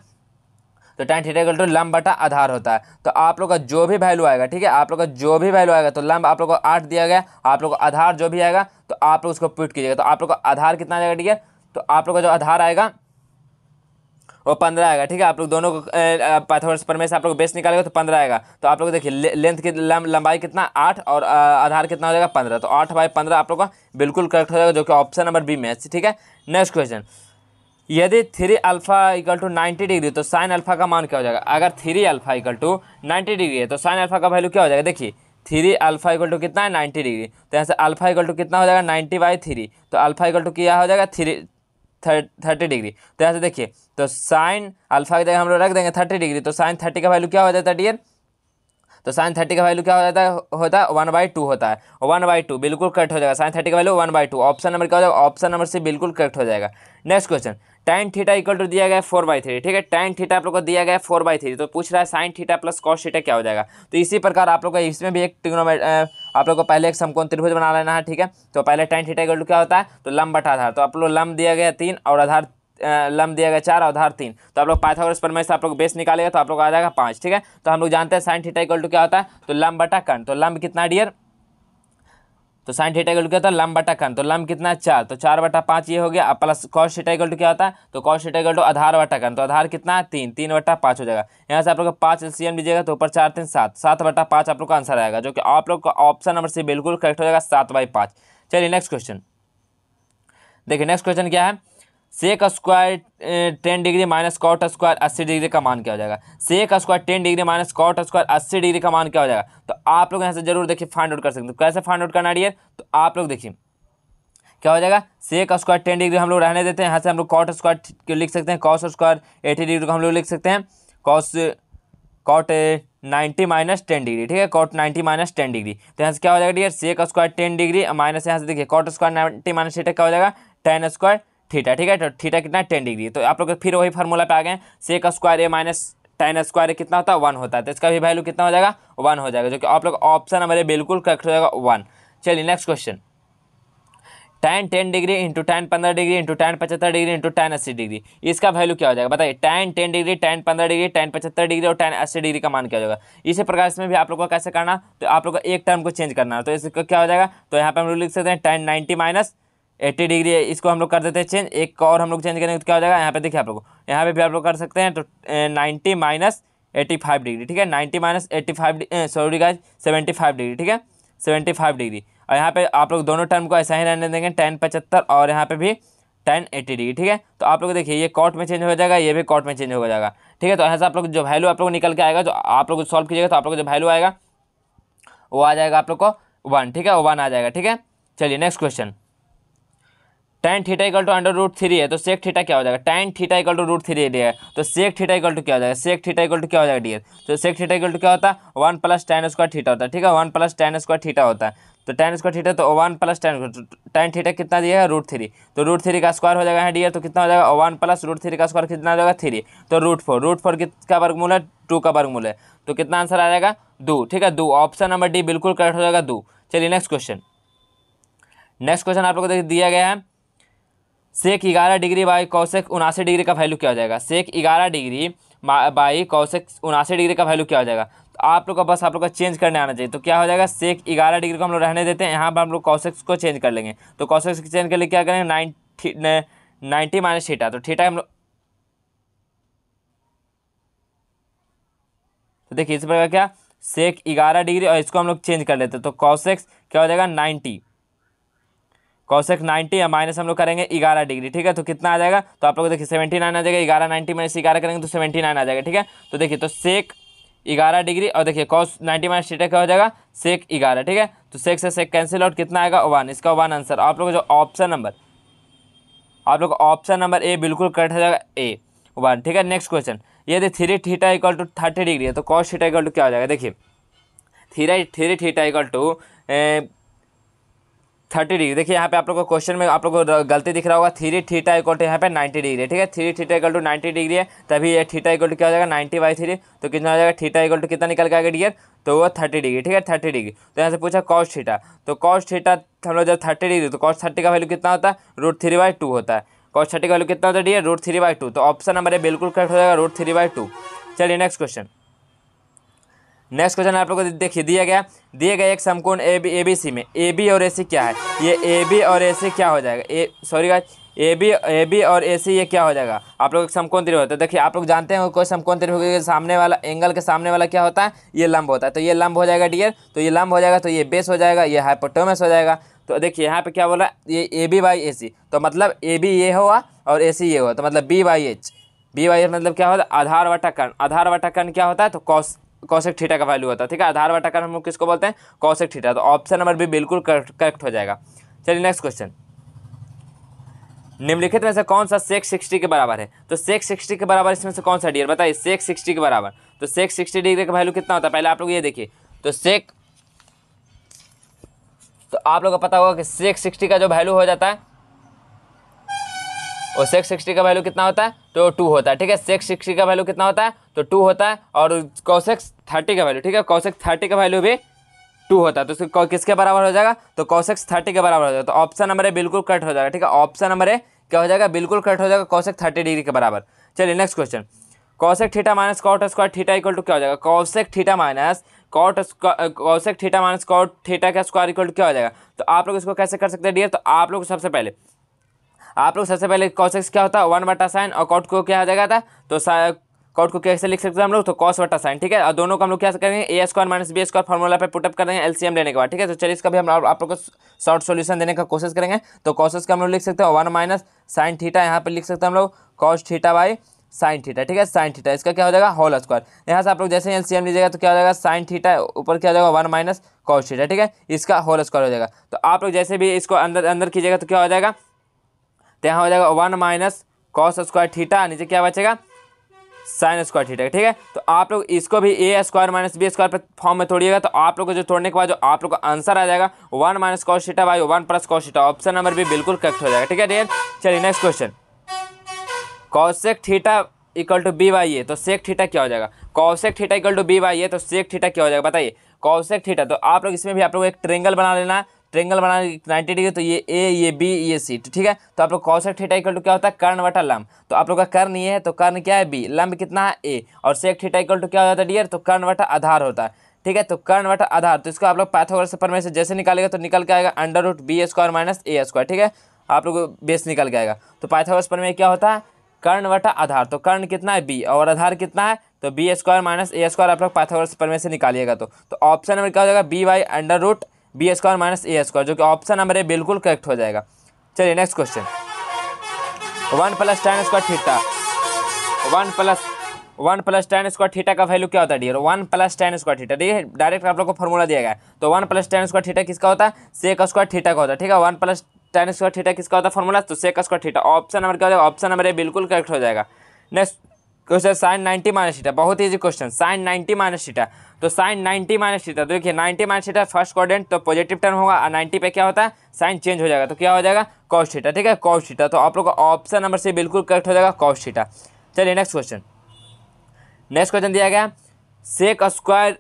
तो tan थीटा इक्वल टू लंब बटा आधार होता है तो आप लोग का जो भी वैल्यू आएगा ठीक है आप लोग का जो भी वैल्यू आएगा तो लंब आप लोग को आठ दिया गया आप लोग को आधार जो भी आएगा तो आप लोग उसको पुट कीजिएगा तो आप लोग का आधार कितना जाएगा ठीक है तो आप लोग का जो आधार आएगा वो पंद्रह आएगा ठीक है आप लोग दोनों को पाथावर्स परमेश आप लोग बेस निकालेगा तो पंद्रह आएगा तो आप लोग देखिए ले, लेंथ की लंबाई कितना आठ और आधार कितना हो जाएगा पंद्रह तो आठ बाई पंद्रह आप लोग का बिल्कुल करेक्ट हो जाएगा जो कि ऑप्शन नंबर बी में है ठीक है नेक्स्ट क्वेश्चन यदि three alpha equal to ninety degree तो साइन अल्फा का मान क्या हो जाएगा अगर three alpha equal to ninety degree है तो साइन अल्फा का वैल्यू क्या हो जाएगा देखिए थ्री अल्फा इक्वल टू कितना है नाइन्टी डिग्री तो यहाँ से अल्फा इक्वल टू कितना हो जाएगा नाइन्टी बाई थ्री तो अल्फा इक्वल टू क्या हो जाएगा थ्री थर्टी डिग्री तो यहाँ से देखिए तो साइन अल्फा की जगह हम लोग रख देंगे थर्टी डिग्री तो साइन थर्टी का वैल्यू क्या हो जाएगा थर्टी तो साइन थर्टी का वैल्यू क्या हो जाता है होता है वन बाई टू होता है वन बाई टू बिल्कुल करेक्ट हो जाएगा साइन थर्टी का value one by two option number क्या हो जाएगा ऑप्शन नंबर से बिल्कुल करेक्ट हो जाएगा next question tan theta equal to दिया गया फोर बाई थ्री ठीक है टाइन थीटा आप लोग को दिया गया फोर बाई थ्री तो पूछ रहा है sine theta plus cos theta क्या हो जाएगा तो इसी प्रकार आप लोग को इसमें भी एक टिग्नोमेट आप लोग को पहले एक समकोण त्रिभुज बना लेना है ठीक है तो पहले टाइन थीटा इक्वल टू क्या होता है तो लंब बटा आधार तो आप लोग लंब दिया गया तीन और आधार लम दिया गया चार आधार तीन तो आप लोग पाइथागोरस प्रमेय से आप लोग बेस निकालेगा तो आप लोग आ जाएगा पाँच ठीक है तो हम लोग जानते हैं साइन थीटा इक्वल टू क्या होता है तो लम बटा कर्ण तो लम्ब कितना डियर तो साइन थीटा इक्वल क्या होता है लम बटा कन तो लम कितना चार तो चार बटा पाँच ये हो गया अब प्लस कॉस थीटा इक्वल क्या होता है तो कॉस थीटा इक्वल आधार बटा कर्ण तो आधार कितना है तीन तीन बटा पाँच हो जाएगा यहाँ से आप लोग पाँच एलसीएम लीजिएगा तो ऊपर चार तीन सात सात बटा पाँच आप लोग का आंसर आएगा जो कि आप लोग का ऑप्शन नंबर सी बिल्कुल करेक्ट हो जाएगा सात बाई पाँच चलिए नेक्स्ट क्वेश्चन देखिए नेक्स्ट क्वेश्चन क्या है sec square ten degree minus cot square अस्सी डिग्री का मान क्या हो जाएगा sec square ten degree minus cot square अस्सी डिग्री का मान क्या हो जाएगा तो आप लोग यहाँ से जरूर देखिए फाइंड आउट कर सकते हो तो कैसे फाइंड आउट करना डियर तो आप लोग देखिए क्या हो जाएगा सेक स्क्वायर टेन डिग्री हम लोग रहने देते हैं यहाँ से हम लोग कॉट स्क्वायर लिख सकते हैं कॉस स्क्वायर एटी डिग्री को हम लोग लिख सकते हैं cos cot ninety minus ten degree ठीक है cot ninety minus ten degree तो यहाँ से क्या हो जाएगा dear sec square ten degree minus यहाँ से देखिए cot square ninety minus eighty क्या हो जाएगा टेन स्क्वायर थीटा ठीक है तो थीटा कितना है टेन डिग्री तो आप लोग फिर वही फार्मूला पे आ गए sec square A minus tan square कितना होता है वन होता है तो इसका भी वैल्यू कितना हो जाएगा वन हो जाएगा जो कि आप लोग ऑप्शन हमारे बिल्कुल करेक्ट हो जाएगा वन चलिए next question tan ten degree into tan पंद्रह डिग्री इंटू टेन पचहत्तर डिग्री इंटू टेन अस्सी डिग्री इसका वैल्यू क्या हो जाएगा बताइए टेन टेन डिग्री टेन पंद्रह डिग्री टेन पचहत्तर डिग्री और टेन अस्सी डिग्री का मान क्या हो जाएगा इसी प्रकार इसमें भी आप लोग को कैसे करना तो आप लोग को एक टर्म को चेंज करना है तो इसका क्या हो जाएगा तो यहाँ पर हम लोग लिख सकते हैं tan ninety minus eighty degree है इसको हम लोग कर देते हैं चेंज एक और हम लोग चेंज करेंगे तो क्या हो जाएगा यहाँ पे देखिए आप लोग यहाँ पे भी आप लोग कर सकते हैं तो ninety minus eighty five degree ठीक है ninety minus eighty five sorry guys seventy five degree ठीक है सेवेंटी फाइव डिग्री और यहाँ पे आप लोग दोनों टर्म को ऐसा ही रहने देंगे टेन पचहत्तर और यहाँ पर भी टेन एट्टी डिग्री ठीक है तो आप लोग देखिए ये कॉट में चेंज हो जाएगा ये भी कॉट में चेंज हो जाएगा ठीक है तो यहाँ से आप लोग जो वैल्यू आप लोग निकल के आएगा जो आप लोग सॉल्व कीजिएगा तो आप लोग जो वैल्यू आएगा वो आ जाएगा आप लोग को वन ठीक है वन आ जाएगा ठीक है चलिए next question tan theta equal to under root three है तो सेक थीटा क्या हो जाएगा tan theta equal to root three है तो सेक थीटा इक्वल टू क्या हो जाएगा सेक थीटा इक्वल टू क्या हो जाएगा डियर तो सेक थीटा इक्वल टू क्या होता है one plus ten square theta होता है ठीक है one plus ten square theta होता है तो टेन स्क्वायर थीटा तो one plus tan tan theta कितना दिया है रूट थ्री तो रूट थ्री का स्क्वायर हो जाएगा है डियर तो कितना हो जाएगा वन प्लस रूट थ्री का स्क्वायर कितना हो जाएगा थ्री तो रूट फोर रूट फोर का वर्गमूल है टू का वर्गमूल है तो कितना आंसर आ जाएगा दो ठीक है दो ऑप्शन नंबर डी बिल्कुल करेक्ट हो जाएगा दो चलिए नेक्स्ट क्वेश्चन नेक्स्ट क्वेश्चन आप लोग को दिया गया है सेक ग्यारह डिग्री बाई कौशिक उनासी डिग्री का वैल्यू क्या हो जाएगा सेक ग्यारह डिग्री बाई कौशिक उनासी डिग्री का वैल्यू क्या हो जाएगा तो आप लोग का बस आप लोग का चेंज करने आना चाहिए तो क्या हो जाएगा सेक ग्यारह डिग्री को हम लोग रहने देते हैं यहाँ पर हम लोग कौशिक्स को चेंज कर लेंगे तो कौशिक्स को चेंज कर ले क्या करेंगे नाइन नाइन्टी माइनस थीटा तो थीटा हम लोग तो देखिए इस प्रकार क्या सेक ग्यारह डिग्री और इसको हम लोग चेंज कर लेते हैं तो कौशेक्स क्या हो जाएगा नाइन्टी कौशक नाइन्टी या माइनस हम लोग करेंगे ग्यारह डिग्री ठीक है तो कितना आ जाएगा तो आप लोग देखिए सेवेंटी नाइन आ जाएगा ग्यारह नाइन्टी माइनस ग्यारह करेंगे तो सेवेंटी नाइन आ जाएगा ठीक है तो देखिए तो सेक ग्यारह डिग्री और देखिए कॉस नाइन्टी माइनस थीटा क्या हो जाएगा सेक ग्यारह ठीक है तो सेक से सेक कैंसिल आउट कितना आएगा वन इसका वन आंसर आप लोग जो ऑप्शन नंबर आप लोग ऑप्शन नंबर ए बिल्कुल करेक्ट हो जाएगा ए वन ठीक है नेक्स्ट क्वेश्चन यदि three theta equal to thirty degree है तो कॉस थीटा इक्वल टू क्या हो जाएगा देखिए three three theta equal to thirty degree देखिए यहाँ पे आप लोगों को क्वेश्चन में आप लोगों को गलती दिख रहा होगा थ्री थीटा इक्वल टू यहाँ पे नाइन्टी डिग्री है ठीक है three theta equal to ninety degree है तभी ये थीटा इक्वल टू क्या हो जाएगा नाइन्टी बाई थ्री तो कितना हो जाएगा थीटा इक्वल टू कितना निकल के आगे डियर तो वो थर्टी डिग्री ठीक है थर्टी डिग्री तो यहाँ से पूछा कॉस्ट थीटा तो कॉस थीटा हम लोग जब थर्टी डिग्री तो कॉस थर्टी का वैल्यू कितना होता है रूट थ्री बाई टू होता है कॉस थर्टी का वैल्यू कितना होता है dear root three by two तो ऑप्शन नंबर ए बिल्कुल करेक्ट हो जाएगा रूट थ्री बाई टू चलिए नेक्स्ट क्वेश्चन नेक्स्ट क्वेश्चन आप लोग को देखिए दिया गया दिए गए एक समकोण ए बी ए बी सी में ए बी और ए सी क्या है ये ए बी और ए सी क्या हो जाएगा A sorry guys A B A B और ए सी ये क्या हो जाएगा आप लोग एक समकोण त्रिभुज होता है देखिए आप लोग जानते हैं कोई समकोण त्रिभुज के सामने वाला एंगल के सामने वाला क्या होता है ये लंब होता है तो ये लंब हो जाएगा डियर तो ये लंब हो जाएगा तो ये बेस हो जाएगा ये हाइपोटोमस हो जाएगा तो देखिए यहाँ पे क्या बोला ये ए बी बाई ए सी तो मतलब ए बी ये हुआ और ए सी ये हुआ तो मतलब B by H B by H मतलब क्या होता है आधार वटा कर्ण आधार वटा कर्ण क्या होता है तो कॉस कौशिक ठीटा का वैल्यू होता है ठीक है आधार वाटा बटाकर हम किसको बोलते हैं कौशिक ठीटा तो ऑप्शन नंबर भी बिल्कुल करेक्ट हो जाएगा चलिए नेक्स्ट क्वेश्चन निम्नलिखित में से कौन सा सेक्स सिक्सटी के बराबर है तो सेक्स सिक्सटी के बराबर इसमें से कौन सा डिग्री बताइए सेक्स सिक्सटी के बराबर तो सेक्स सिक्सटी डिग्री का वैल्यू कितना होता है पहले आप लोग ये देखिए तो सेक तो आप लोग को पता होगा कि सेक्स सिक्सटी का जो वैल्यू हो जाता है और सेक्स सिक्सटी का वैल्यू कितना होता है तो टू होता है ठीक है सेक्स सिक्सटी का वैल्यू कितना होता है तो टू होता है और कौशेक्स थर्टी का वैल्यू ठीक है कौशेक्स थर्टी का वैल्यू भी टू होता है तो उसको किसके बराबर हो जाएगा तो कौशेक्स थर्टी के बराबर हो जाएगा तो ऑप्शन नंबर ए बिल्कुल कट हो जाएगा ठीक है ऑप्शन नंबर ए क्या हो जाएगा बिल्कुल कट हो जाएगा कौशक थर्टी डिग्री के बराबर चलिए next question cosec theta minus cot square theta equal to क्या हो जाएगा cosec theta minus cot cosec theta minus cot theta का स्क्वायर इक्वल टू क्या हो जाएगा तो आप लोग इसको कैसे कर सकते हैं डियर तो आप लोग सबसे पहले आप लोग सबसे पहले कॉस एक्स क्या होता है वन बटा साइन और कॉट को क्या हो जाएगा था तो कॉट को कैसे लिख सकते हैं हम लोग तो कॉस वटा साइन ठीक है और दोनों को हम लोग क्या करेंगे A square minus B square formula पर पुटअप करेंगे एम लेने के बाद ठीक है तो चलिए इसका भी हम आप लोग को शॉर्ट सोल्यूशन देने का कोशिश करेंगे तो कॉसेस का हम लोग लिख सकते हैं वन माइनस साइन थीटा यहाँ पर लिख सकते हैं हम लोग cos theta by sine theta ठीक है साइन थीटा इसका क्या हो जाएगा होल स्क्वायर यहाँ से आप लोग जैसे एल सी एम लीजिएगा तो क्या हो जाएगा साइन थीटा ऊपर क्या हो जाएगा वन माइनस कॉस थीटा ठीक है इसका होल स्क्वायर हो जाएगा तो आप लोग जैसे भी इसको अंदर अंदर कीजिएगा तो क्या हो जाएगा तो यहाँ हो जाएगा one minus cos square theta नीचे क्या बचेगा साइन स्क्वायर थीटा ठीक है तो आप लोग इसको भी A square minus B square पर फॉर्म में तोड़िएगा तो आप लोग को जो तोड़ने के बाद जो आप लोग का आंसर आ जाएगा one minus cos theta by one plus cos theta option number भी बिल्कुल करेक्ट हो जाएगा ठीक है डेयर चलिए next question cosec theta equal to B by A तो सेक थीटा क्या हो जाएगा cosec theta equal to B by A तो सेक थीटा क्या हो जाएगा बताइए कौशेक थीटा तो आप लोग इसमें भी आप लोग एक ट्रेंगल बना लेना है ट्रेंगल बना नाइन्टी डिग्री तो ये ए ये बी ये सी तो ठीक है तो आप लोग कौशक थीटा इक्वल टू क्या होता है कर्ण वटा लंब तो आप लोग का कर्ण ये है तो कर्ण क्या है बी लंब कितना है ए और सेक थीटा इक्वल टू क्या हो जाता है डियर तो कर्ण वटा आधार होता है ठीक है तो कर्ण वटा आधार तो इसको आप लोग पैथोग्रस पर में से जैसे निकालेगा तो निकल के आएगा under root B square minus A square ठीक है आप लोग बेस निकल के आएगा तो पैथोग्रस पर में क्या होता है कर्ण वटा आधार तो कर्ण कितना है बी और आधार कितना है तो B square minus A square आप लोग पैथोग्रस पर में से निकालिएगा तो ऑप्शन तो नंबर क्या हो जाएगा B by under root B square minus A square जो कि ऑप्शन नंबर ए बिल्कुल करेक्ट हो जाएगा चलिए next question one plus ten square theta one plus one plus ten square theta का वैल्यू क्या होता है dear one plus ten square theta ठीक है डायरेक्ट आप लोग को फॉर्मूला दिया गया तो one plus ten square theta किसका होता है सेक स्क्वायर थीटा का होता है ठीक है one plus ten square theta किसका होता है फॉर्मूला तो sec square theta option number क्या होता है ऑप्शन नंबर ए बिल्कुल करेक्ट हो जाएगा next question sine ninety minus theta बहुत easy question sine ninety minus theta तो साइन नाइन्टी माइनस सीटा तो देखिए ninety minus theta first quadrant तो पॉजिटिव टर्म होगा और नाइनटी पे क्या होता है साइन चेंज हो जाएगा तो क्या हो जाएगा कॉस सीटा ठीक है कॉस सीटा तो आप लोग का ऑप्शन नंबर से बिल्कुल करेक्ट हो जाएगा कॉस सीटा चलिए नेक्स्ट क्वेश्चन नेक्स्ट क्वेश्चन दिया गया sec square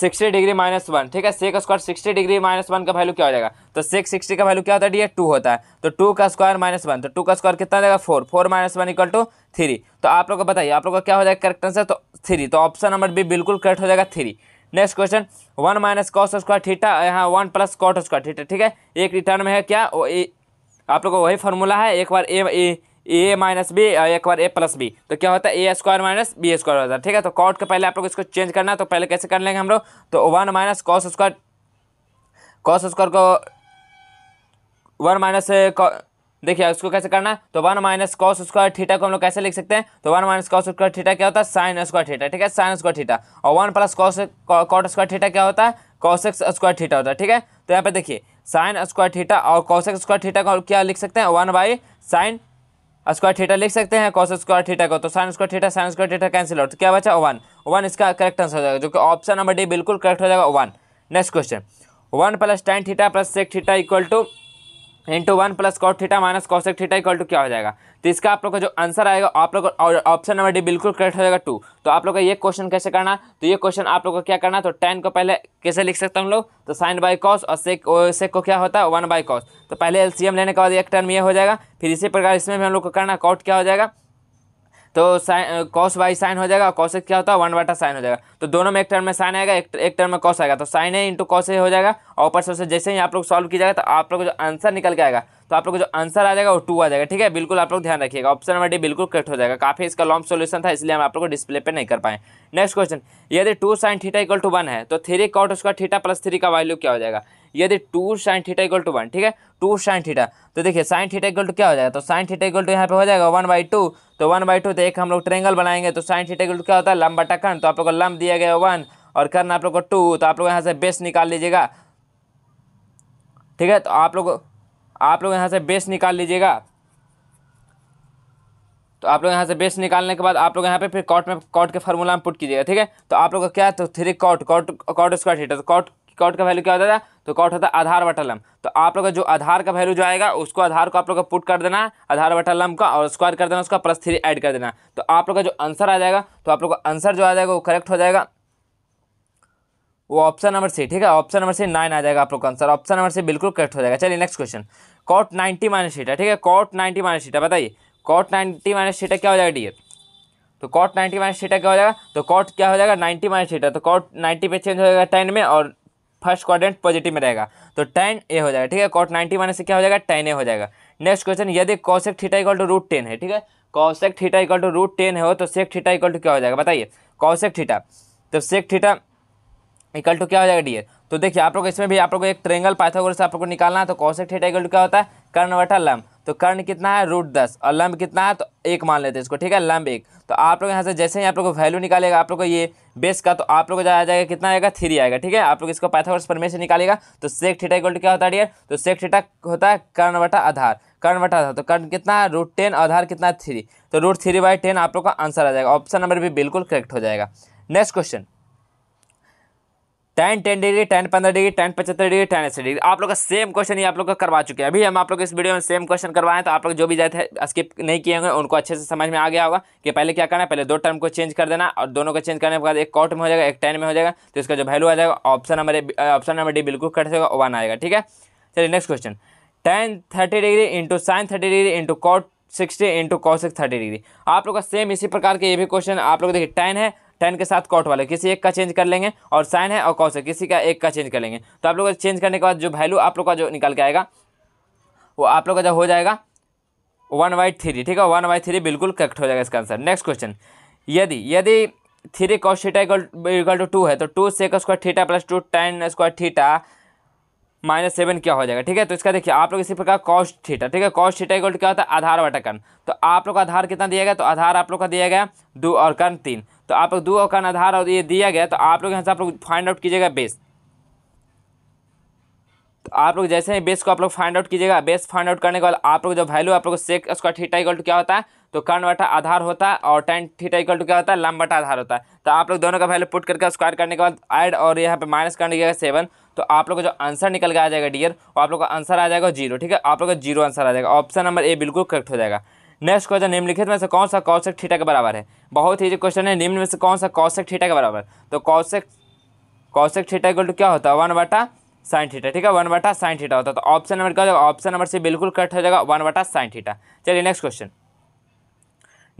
sixty degree minus one ठीक है sec square sixty degree minus one का वैल्यू क्या हो जाएगा तो सेक सिक्सटी का वैल्यू क्या होता है डी है टू होता है तो टू का स्क्वायर माइनस वन तो टू का स्क्वायर कितना जाएगा four four minus one equal to three तो आप लोग को बताइए आप लोग का क्या हो जाएगा करेक्ट आंसर तो थ्री तो ऑप्शन नंबर बी बिल्कुल करेक्ट हो जाएगा three next question one minus cos square theta यहाँ one plus cot square theta ठीक है एक रिटर्न में है क्या आप लोग को वही फॉर्मूला है एक बार ए ए माइनस बी एक बार ए प्लस बी तो क्या होता है A square minus B square होता है ठीक है तो कॉट के पहले आप लोग इसको चेंज करना है तो पहले कैसे कर लेंगे हम लोग तो one minus cos square cos square को वन माइनस देखिए इसको कैसे करना है तो one minus cos square theta को हम लोग कैसे लिख सकते हैं तो one minus cos square theta क्या होता है साइन स्क्वायर थीटा ठीक है साइन स्क्वायर थीटा और one plus cos cot square theta क्या होता है कॉसेक्स स्क्वायर थीटा होता है ठीक है तो यहाँ पे देखिए साइन स्क्वायर थीटा और कॉसेक्स स्क्वायर थीटा को क्या लिख सकते हैं one by sine square theta लिख सकते हैं कॉस स्क्वायर थीटा को तो sine square theta sine square theta cancel out तो क्या बचा वन वन इसका करेक्ट आंसर हो जाएगा जो कि ऑप्शन नंबर डी बिल्कुल करेक्ट हो जाएगा one next question one plus tan theta plus sec theta equal to into one plus cot theta minus cosec theta equal to क्या हो जाएगा तो इसका आप लोग का जो आंसर आएगा आप लोग ऑप्शन नंबर डी बिल्कुल करेक्ट हो जाएगा टू तो आप लोग का ये क्वेश्चन कैसे करना तो ये क्वेश्चन आप लोग को क्या करना तो टेन को पहले कैसे लिख सकते हम लोग तो साइन बाई कॉस और सेक सेक को क्या होता है वन बाई कॉस तो पहले एम लेने के बाद एक टर्म ये हो जाएगा फिर इसी प्रकार इसमें भी हम लोग को करना कॉट क्या हो जाएगा तो साइन कॉस बाई साइन हो जाएगा कॉस क्या होता है वन बाटा साइन हो जाएगा तो दोनों में एक टर्म में साइन आएगा एक एक टर्म में कॉस आएगा तो sine A into cos A हो जाएगा और ऊपर से जैसे ही आप लोग सॉल्व किया जाएगा तो आप लोग को जो आंसर निकल के आएगा तो आप लोग जो आंसर आ जाएगा वो टू आ जाएगा ठीक है बिल्कुल आप लोग ध्यान रखिएगा ऑप्शन नंबर डी बिल्कुल कट हो जाएगा काफी इसका लॉन्ग सोल्यूशन था इसलिए हम आप लोग डिस्प्ले पर नहीं कर पाए नेक्स्ट क्वेश्चन यदि two sine theta equal to one है तो थ्री कॉट उसका थीटा प्लस थ्री का वैल्यू क्या हो जाएगा यदि two sine theta equal to one ठीक है टू साइन थीटा तो देखिए साइन थीटा इक्वल टू क्या हो जाएगा तो साइन थीटा इक्वल टू यहाँ पे हो जाएगा वन बाई टू तो वन बाई टू तो एक हम लोग ट्रेंगल बनाएंगे तो साइन थीटा इक्वल टू क्या होता है लंबा टकन तो आप लोग को लंब दिया गया वन और करना आप लोग को टू तो आप लोग यहाँ से बेस निकाल लीजिएगा ठीक है तो आप लोग आप लोग यहाँ से बेस निकाल लीजिएगा तो आप लोग यहाँ से बेस निकालने के बाद आप लोग यहाँ पे फिर कॉट में कॉट के फार्मूला में पुट कीजिएगा ठीक है तो आप लोग का क्या तो three cot cot cot square theta तो कॉट कॉट का वैल्यू क्या होता था तो कॉट होता है आधार बटा लम तो आप लोग का जो आधार का वैल्यू जो आएगा उसको आधार को आप लोग का पुट कर देना है आधार बटा लम का और स्क्वायर कर देना उसका प्लस थ्री एड कर देना तो आप लोग का जो आंसर आ जाएगा तो आप लोग का आंसर जो आ जाएगा वो करेक्ट हो जाएगा वो ऑप्शन नंबर सी ठीक है ऑप्शन नंबर सी नाइन आ जाएगा आप लोग का आंसर ऑप्शन नंबर सी बिल्कुल करेक्ट हो जाएगा चलिए next question cot ninety minus theta ठीक है कॉट नाइन्टी माइनस थीटा बताइए कॉट नाइन्टी माइनस थीटा क्या हो जाएगा डी तो कॉट नाइन्टी माइनस थीटा क्या हो जाएगा तो कॉट क्या हो जाएगा नाइन्टी माइनस थीटा तो कॉट नाइन्टी पे चेंज हो जाएगा टेन में और फर्स्ट क्वाड्रेंट पॉजिटिव में रहेगा तो टेन ए हो जाएगा ठीक है कॉट नाइन्टी माइनस से क्या हो जाएगा टेन ए हो जाएगा नेक्स्ट क्वेश्चन यदि cosec theta equal to root ten है ठीक है cosec theta equal to root ten है हो तो सेक थीटा इक्वल टू क्या हो जाएगा बताइए कौशिक थीटा तो सेक थीटा इक्वल टू क्या हो जाएगा डी तो देखिए आप लोग इसमें भी आप लोग एक ट्रेंगल पाइथागोरस आप लोग को निकालना है तो कौशिक थीटा इक्वल टू क्या होता है कर्ण वटा लंब तो कर्ण कितना है रूट दस और लंब कितना है तो एक मान लेते हैं इसको ठीक है लंब एक तो आप लोग यहाँ से जैसे ही आप लोग को वैल्यू निकालेगा आप लोग को ये बेस का तो आप लोग को जाया जाएगा कितना आएगा थ्री आएगा ठीक है आप लोग इसको पाइथागोरस प्रमेय से निकालेगा तो सेक थीटा इक्वल टू क्या होता है डियर तो सेक थीटा होता है कर्ण वटा आधार कर्ण वटा आधार तो कर्ण कितना है रूट टेन आधार कितना है थ्री तो रूट थ्री बाई टेन आप लोग का आंसर आ जाएगा ऑप्शन नंबर भी बिल्कुल करेक्ट हो जाएगा next question tan ten degree tan पंद्रह डिग्री टेन पचहत्तर डिग्री टेन अस्सी डिग्री आप लोग का सेम क्वेश्चन ही आप लोग का करवा चुके हैं अभी हम आप लोग इस वीडियो में सेम क्वेश्चन करवाएं तो आप लोग जो भी जाए स्किप नहीं किए होंगे उनको अच्छे से समझ में आ गया होगा कि पहले क्या करना है पहले दो टर्म को चेंज कर देना और दोनों को चेंज करने के बाद एक कॉट में हो जाएगा एक टेन में हो जाएगा तो इसका जो वैल्यू आ जाएगा option number option number D बिल्कुल कट होगा वन आएगा ठीक है चलिए next question tan thirty degree into sine thirty degree into cot sixty into cosec thirty degree आप लोग का सेम इसी प्रकार के ये भी क्वेश्चन आप लोग देखिए टेन है टेन के साथ कॉट वाला किसी एक का चेंज कर लेंगे और साइन है और कॉस है किसी का एक का चेंज कर लेंगे तो आप लोग चेंज करने के बाद जो वैल्यू आप लोग का जो निकल के आएगा वो आप लोग का जो हो जाएगा वन बाई थ्री ठीक है वन बाई थ्री बिल्कुल करेक्ट हो जाएगा इसका आंसर नेक्स्ट क्वेश्चन यदि यदि three cos theta equal to two है तो two sec square theta plus two tan square theta minus seven क्या हो जाएगा ठीक है तो इसका देखिए आप लोग इसी प्रकार कॉस्ट थीटा ठीक है कॉस थीटा इक्वल क्या होता है आधार वटा कर्ण तो आप लोग का आधार कितना दिया गया तो आधार आप लोग का दिया गया दो और कर्ण तीन तो आप लोग दो अवकान आधार और ये दिया गया तो आप लोग यहाँ से आप लोग फाइंड आउट कीजिएगा बेस तो आप लोग जैसे ही बेस को आप लोग फाइंड आउट कीजिएगा बेस फाइंड आउट करने के बाद आप लोग जो वैल्यू आप लोग sec square theta equal to क्या होता है तो कर्ण बटा आधार होता है और टेन थीटा इक्वल टू क्या होता है लंब बटा आधार होता है तो आप लोग दोनों का वैल्यू पुट करके स्क्वायर करने के बाद ऐड और यहाँ पे माइनस करने के सेवन तो आप लोग का जो आंसर निकल के आ जाएगा डियर और आप लोग का आंसर आ जाएगा जीरो ठीक है आप लोग का जीरो आंसर आ जाएगा ऑप्शन नंबर ए बिल्कुल करेक्ट हो जाएगा नेक्स्ट क्वेश्चन निम्नलिखित में से कौन सा कौशिक ठीटा के बराबर है बहुत ही जो क्वेश्चन है निम्न में से कौन सा कौशिक ठीटा के बराबर तो cosec cosec theta equal to क्या होता है वन बटा साइन ठीटा ठीक है वन बटा साइन ठीटा होता है तो ऑप्शन नंबर क्या होगा ऑप्शन नंबर से बिल्कुल कट हो जाएगा वन बटा साइन ठीटा चलिए नेक्स्ट क्वेश्चन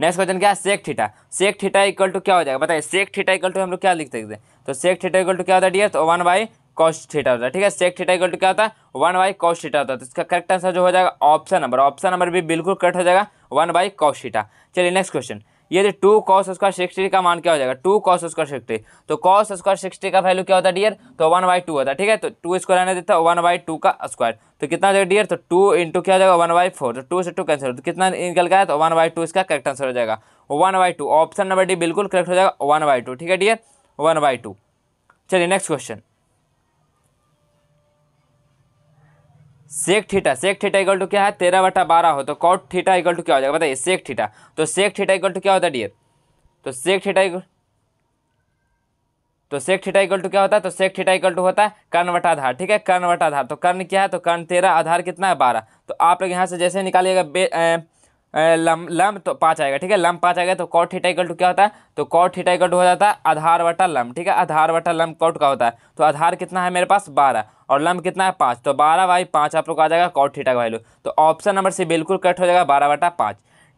नेक्स्ट क्वेश्चन क्या है sec theta sec theta equal to क्या हो जाएगा बताइए सेक ठीटा इक्वल टू हम लोग क्या लिख सकते हैं तो सेक ठीटा इक्वल टू क्या होता है डी तो वन बाई कॉस ठीटा होता है ठीक है सेक ठीटा इक्वल टू क्या होता है वन बाई कॉस ठीटा होता है तो इसका करेक्ट आंसर जो हो जाएगा ऑप्शन नंबर ऑप्शन नंबर भी बिल्कुल कट हो जाएगा वन बाई कॉशीटा चलिए नेक्स्ट क्वेश्चन ये टू कॉस स्क्वायर सिक्सटी का मान क्या हो जाएगा टू कॉस स्क्वायर सिक्सटी तो कॉस स्क्वायर सिक्सटी का वैल्यू क्या होता है डियर तो वन बाई टू होता है ठीक है तो टू स्क्वायर रहने देता है वन बाई टू का स्क्वायर तो कितना हो जाएगा डियर तो टू इंटू क्या हो जाएगा वन बाई फोर तो टू से टू कैंसिल तो कितना निकल गया तो वन बाई टू इसका करेक्ट आंसर हो जाएगा one by two option number D बिल्कुल करेक्ट हो जाएगा वन बाई टू ठीक है डियर वन बाई टू चलिए next question sec theta sec theta equal to क्या है तेरह बटा बारह हो तो कॉट थीटा इक्वल टू क्या हो जाएगा बताइए सेक थीटा तो सेक थीटा इक्वल टू क्या होता है डियर तो सेक थीटा इक्वल तो सेक थीटा इक्वल टू क्या होता है तो सेक थीटा इक्वल टू होता है कर्ण वटा आधार ठीक है कर्ण वटा आधार तो कर्ण क्या है तो कर्ण तेरह आधार कितना है बारह तो आप लोग यहाँ से जैसे निकालिएगा लम लम तो पाँच आएगा ठीक है लम पाँच आएगा तो कॉट थीटा इक्वल टू क्या होता है तो कॉट थीटा इक्वल टू हो जाता है आधार वटा लम ठीक है आधार वटा लम कॉट का होता है तो आधार कितना है मेरे पास बारह और लम कितना है पाँच तो बारह बाई पाँच आप लोग आ जाएगा कॉट थीटा का वैल्यू तो ऑप्शन नंबर सी बिल्कुल कट हो जाएगा बारह वटा पाँच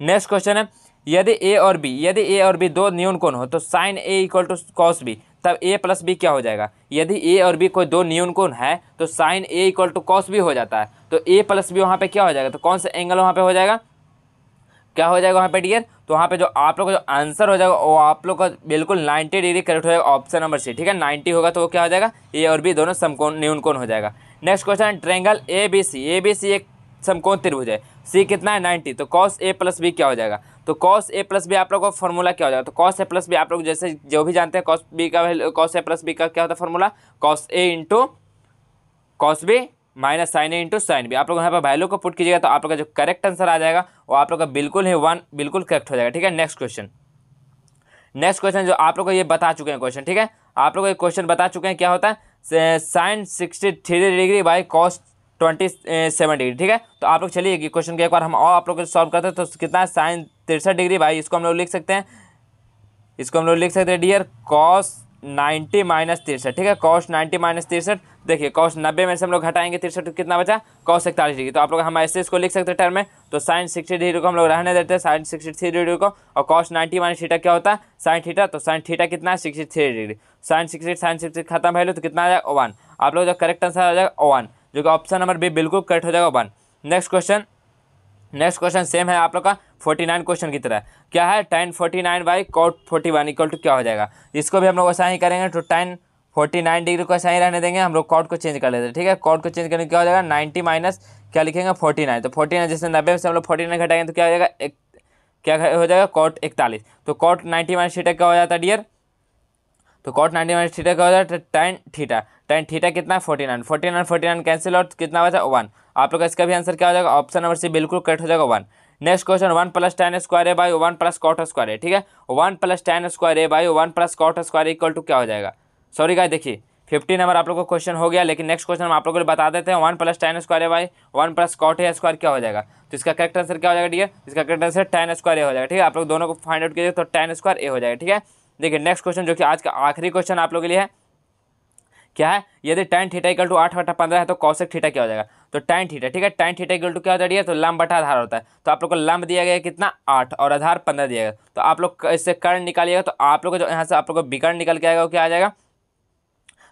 नेक्स्ट क्वेश्चन है यदि ए और बी यदि ए और बी दो न्यून कोण हो तो sine A equal to cos B तब ए प्लस बी क्या हो जाएगा यदि ए और बी कोई दो न्यून कोण है तो sine A equal to cos B हो जाता है तो ए प्लस बी वहाँ पे क्या हो जाएगा तो कौन सा एंगल वहाँ पे हो जाएगा क्या हो जाएगा वहाँ पे डियर तो वहाँ पे जो आप लोग का जो आंसर हो जाएगा वो आप लोग का बिल्कुल 90 डिग्री करेक्ट हो जाएगा ऑप्शन नंबर सी ठीक है 90 होगा तो वो क्या हो जाएगा ए और बी दोनों समकोण न्यून कोण हो जाएगा next question triangle A B C A B C एक समकोण त्रिभुज है सी कितना है नाइन्टी तो कॉस ए प्लस बी क्या हो जाएगा तो कॉस ए प्लस बी आप लोग का फॉर्मूला क्या हो जाएगा तो कॉस ए प्लस बी आप लोग जैसे जो भी जानते हैं कॉस बी का कॉस ए प्लस बी का क्या होता है formula cos A into cos B minus sine A into sine B आप लोग यहाँ पर वैल्यू को पुट कीजिएगा तो आप लोग का जो करेक्ट आंसर आ जाएगा वो आप लोग का बिल्कुल ही वन बिल्कुल करेक्ट हो जाएगा ठीक है नेक्स्ट क्वेश्चन नेक्स्ट क्वेश्चन जो आप लोग को ये बता चुके हैं क्वेश्चन ठीक है आप लोग को ये क्वेश्चन बता चुके हैं क्या होता है sine sixty three degree by cos twenty seven degree ठीक है तो आप लोग चलिए कि क्वेश्चन के एक बार हम और आप लोग सॉल्व करते हैं तो कितना है साइन तिरसठ डिग्री भाई इसको हम लोग लिख सकते हैं इसको हम लोग लिख सकते हैं डियर कॉस नाइन्टी माइनस तिरसठ ठीक है कॉस नाइन्टी माइनस तिरसठ देखिए कौस नब्बे में से हम लोग हटाएंगे तिरसठ कितना बचा कॉस इकतालीस डिग्री तो आप लोग हम ऐसे इसको लिख सकते हैं टर्म में तो साइन सिक्सटी डिग्री को हम लोग रहने देते हैं साइन सिक्सटी थ्री डिग्री को और कौश नाइन्टी माइनस थीटा क्या होता है साइन थीटा तो साइन थीटा कितना है sixty three degree sine sixty sine sixty खत्म है तो कितना आ जाएगा वन आप लोग जो करेक्ट आंसर आ जाएगा वन जो कि ऑप्शन नंबर बी बिल्कुल करेक्ट हो जाएगा one next question next question same है आप लोग का फोर्टी नाइन क्वेश्चन की तरह क्या है tan forty nine by cot forty one equal to क्या हो जाएगा इसको भी हम लोग ऐसा ही करेंगे तो टेन फोर्टी नाइन डिग्री को सही रहने देंगे हम लोग कॉट को चेंज कर लेते हैं ठीक है कॉड को चेंज करने क्या हो जाएगा नाइन्टी माइनस क्या लिखेंगे फोर्टी नाइन तो फोर्टी नाइन जैसे नब्बे से हम लोग फोर्टी नाइन घटाएंगे तो क्या हो जाएगा एक क्या हो जाएगा कॉट इकतालीस तो कॉट नाइन्टी माइनस थीटा क्या हो जाता है डियर तो कॉट नाइन्टी माइनस थीटा क्या हो जाता है टेन थीटा टेन थीटा कितना है forty nine forty nine forty nine cancel और कितना बचा वन आप लोग का इसका भी आंसर क्या हो जाएगा ऑप्शन नंबर सी बिल्कुल करेक्ट हो जाएगा one next question one plus ten square A by one plus cot square है ठीक है one plus ten square A by one plus cot square equal to क्या हो जाएगा सॉरी गाय देखिए फिफ्टी नंबर आप लोग का क्वेश्चन हो गया लेकिन नेक्स्ट क्वेश्चन हम आप लोगों को बता देते हैं one plus ten square y one plus cot A square क्या हो जाएगा तो इसका करेक्ट आंसर क्या हो जाएगा ठीक है इसका correct answer tan square A हो जाएगा ठीक है आप लोग दोनों को फाइंड आउट कीजिए तो टेन स्क्वायर ए हो जाएगा ठीक है देखिए नेक्स्ट क्वेश्चन जो कि आज का आखिरी क्वेश्चन आप लोग के लिए है क्या है यदि टेन थीटा इक्वल टू आठ बटा पंद्रह है तो कौशिक थीटा क्या हो जाएगा तो टेन थीटा ठीक है टेन थीटा इक्वल टू क्या हो जाएगी तो लंब बटा आधार होता है तो आप लोग को लंब दिया गया कितना आठ और आधार पंद्रह दिया गया तो आप लोग इससे कर्ण निकालिएगा तो आप लोग को जो यहाँ से आप लोग को विकर्ण निकल के आएगा वो क्या आ जाएगा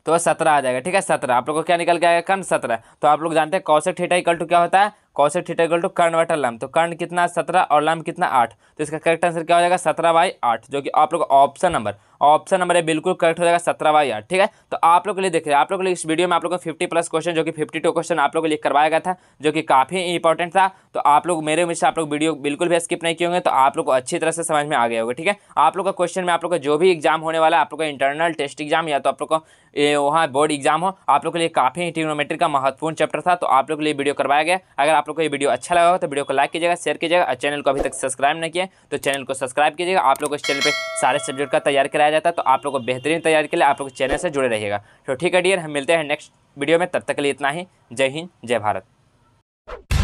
तो वह सत्रह आ जाएगा ठीक है सत्रह आप लोग को क्या निकल के आएगा कर्ण सत्रह तो आप लोग जानते हैं कौशिक थीटा इक्वल टू क्या होता है कौशिक थीटा इक्वल टू कर्ण बटा लम तो कर्ण कितना सत्रह और लम कितना आठ तो इसका करेक्ट आंसर क्या हो जाएगा सत्रह बाई आठ जो कि आप लोग ऑप्शन नंबर ऑप्शन नंबर है बिल्कुल करेक्ट हो जाएगा सत्रह बाई आठ ठीक है तो आप लोग के लिए देख रहे हैं आप लोग इस वीडियो में आप लोगों को फिफ्टी प्लस क्वेश्चन जो कि फिफ्टी टू क्वेश्चन आप लोग को लिख करवाया गया था जो कि काफ़ी इंपॉर्टेंट था तो आप लोग मेरे उम्मीद से आप लोग वीडियो बिल्कुल भी स्किप नहीं किए होंगे तो आप लोग को अच्छी तरह से समझ में आ गया होगा ठीक है आप लोग का क्वेश्चन में आप लोग का जो भी एग्जाम होने वाला है आप लोग का इंटरनल टेस्ट एग्जाम या तो आप लोग को वहाँ बोर्ड एग्जाम हो आप लोग के लिए काफ़ी ट्रिग्नोमेट्री का महत्वपूर्ण चैप्टर था तो आप लोग के लिए वीडियो करवाया गया अगर आप लोग को ये वीडियो अच्छा लगा हो तो वीडियो को लाइक कीजिएगा शेयर कीजिएगा और चैनल को अभी तक सब्सक्राइब नहीं किया तो चैनल को सब्सक्राइब कीजिएगा आप लोग को इस चैनल पर सारे सब्जेक्ट का तैयार कराया जाता है तो आप लोग को बेहतरीन तैयारी के लिए आप लोग चैनल से जुड़े रहिएगा तो ठीक है डियर हम मिलते हैं नेक्स्ट वीडियो में तब तक के लिए इतना ही जय हिंद जय भारत